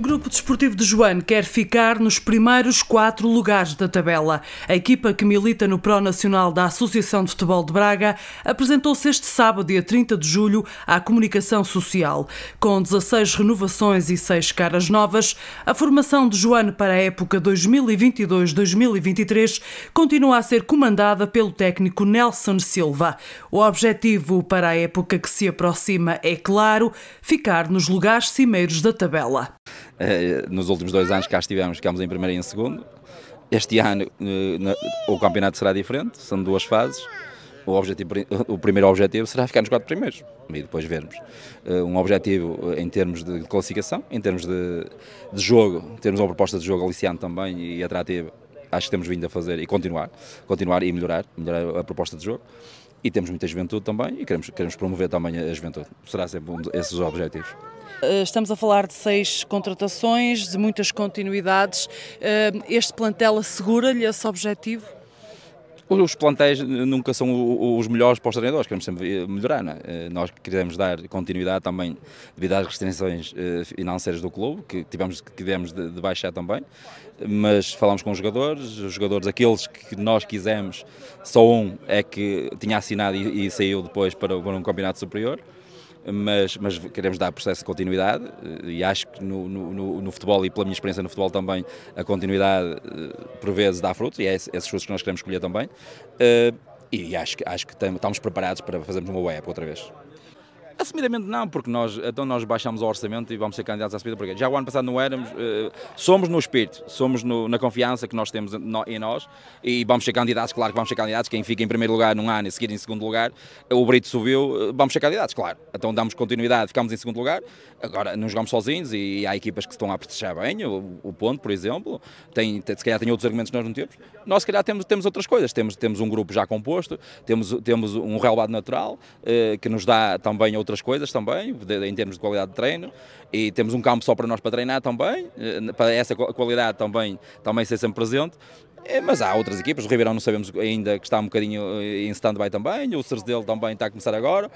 Grupo Desportivo de Joane quer ficar nos primeiros quatro lugares da tabela. A equipa que milita no Pro Nacional da Associação de Futebol de Braga apresentou-se este sábado, dia 30 de julho, à comunicação social. Com 16 renovações e 6 caras novas, a formação de Joane para a época 2022-2023 continua a ser comandada pelo técnico Nelson Silva. O objetivo para a época que se aproxima é, claro, ficar nos lugares cimeiros da tabela. Eh, nos últimos dois anos cá estivemos, ficámos em primeiro e em segundo. Este ano eh, o campeonato será diferente, são duas fases. O, objetivo, o primeiro objetivo será ficar nos quatro primeiros e depois vermos. Eh, um objetivo em termos de classificação, em termos de, de jogo, termos uma proposta de jogo aliciante também e atrativa acho que temos vindo a fazer e continuar, continuar e melhorar, melhorar a proposta de jogo e temos muita juventude também e queremos, queremos promover também a juventude. Será sempre um esses os objetivos. Eh, estamos a falar de seis contratações, de muitas continuidades. Eh, este plantel assegura-lhe esse objetivo? Os plantéis nunca são os melhores para os treinadores, queremos sempre eh, melhorar. É? Eh, nós queremos dar continuidade também devido às restrições eh, financeiras do clube, que tivemos que tivemos de, de baixar também, mas falamos com os jogadores, os jogadores, aqueles que nós quisemos, só um é que tinha assinado e, e saiu depois para, para um campeonato superior mas, mas queremos dar processo de continuidade eh, e acho que no, no, no, futebol e pela minha experiência no futebol também a continuidade eh, por vezes dá frutos e é esses frutos que nós queremos colher também eh, e acho, acho que estamos preparados para fazermos uma boa época outra vez. Assumidamente não, porque nós, então nós baixamos o orçamento e vamos ser candidatos à subida porque já o ano passado não éramos, uh, somos no espírito, somos no, na confiança que nós temos em nós e vamos ser candidatos, claro que vamos ser candidatos, quem fica em primeiro lugar num ano e seguir em segundo lugar, o Brito subiu, eh, vamos ser candidatos, claro. Então damos continuidade, ficamos em segundo lugar, agora não jogamos sozinhos e, há equipas que estão a prestigiar bem, o, o Ponte, por exemplo, tem, se calhar tem outros argumentos que nós não temos, nós se calhar temos, temos outras coisas, temos, temos um grupo já composto, temos, temos um relevado natural, uh, que nos dá também outra outras coisas também, de, em termos de qualidade de treino, e temos um campo só para nós para treinar também, eh, para essa qualidade também, também ser sempre presente. É, mas há outras equipas, o Ribeirão não sabemos ainda que está um bocadinho eh, em stand-by também, o dele também está a começar agora.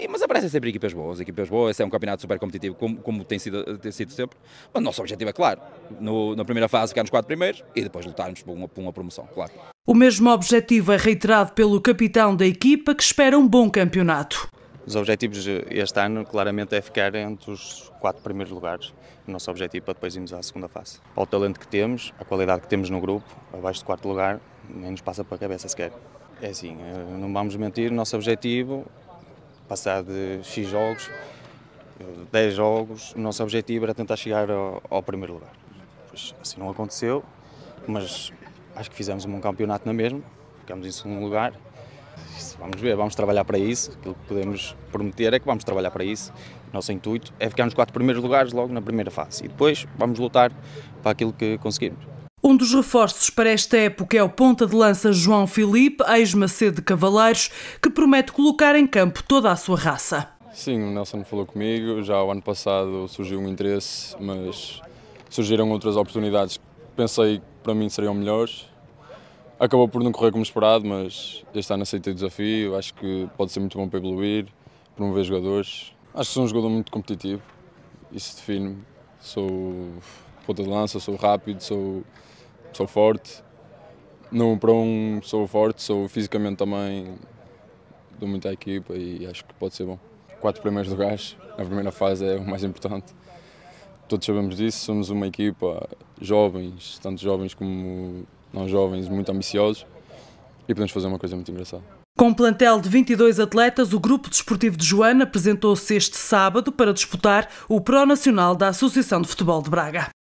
E, mas aparecem sempre equipas boas, equipas boas, esse é um campeonato super competitivo, como, como tem, sido, tem sido sempre. Mas o nosso objetivo é claro, no, na primeira fase ficar nos quatro primeiros e depois lutarmos por uma, por uma promoção, claro. O mesmo objetivo é reiterado pelo capitão da equipa que espera um bom campeonato. Os objetivos este ano, claramente, é ficar entre os quatro primeiros lugares. O nosso objetivo para depois irmos à segunda fase. Ao talento que temos, à qualidade que temos no grupo, abaixo do quarto lugar, nem nos passa para a cabeça sequer. É assim, eh, não vamos mentir, o nosso objetivo, passar de X jogos, 10 jogos, o nosso objetivo era tentar chegar ao, ao primeiro lugar. Pois, assim não aconteceu, mas acho que fizemos um bom campeonato na mesma, ficamos em segundo lugar, Vamos ver, vamos trabalhar para isso. Aquilo que podemos prometer é que vamos trabalhar para isso. Nosso intuito é ficar nos quatro primeiros lugares logo na primeira fase e depois vamos lutar para aquilo que conseguimos. Um dos reforços para esta época é o ponta de lança João Filipe, ex-Macedo de Cavaleiros, que promete colocar em campo toda a sua raça. Sim, o Nelson falou comigo, já o ano passado surgiu um interesse, mas surgiram outras oportunidades que pensei que para mim seriam melhores Acabou por não correr como esperado, mas este ano aceitei o desafio. Acho que pode ser muito bom para evoluir, promover jogadores. Acho que sou um jogador muito competitivo, isso define-me. Sou ponta de lança, sou rápido, sou, sou forte. No para um sou forte, sou fisicamente também, dou muita equipa e acho que pode ser bom. Quatro primeiros lugares, a primeira fase é o mais importante. Todos sabemos disso, somos uma equipa jovens, tanto jovens como nós jovens muito ambiciosos e podemos fazer uma coisa muito engraçada. Com um plantel de 22 atletas, o Grupo Desportivo de Joana apresentou-se este sábado para disputar o Pro Nacional da Associação de Futebol de Braga.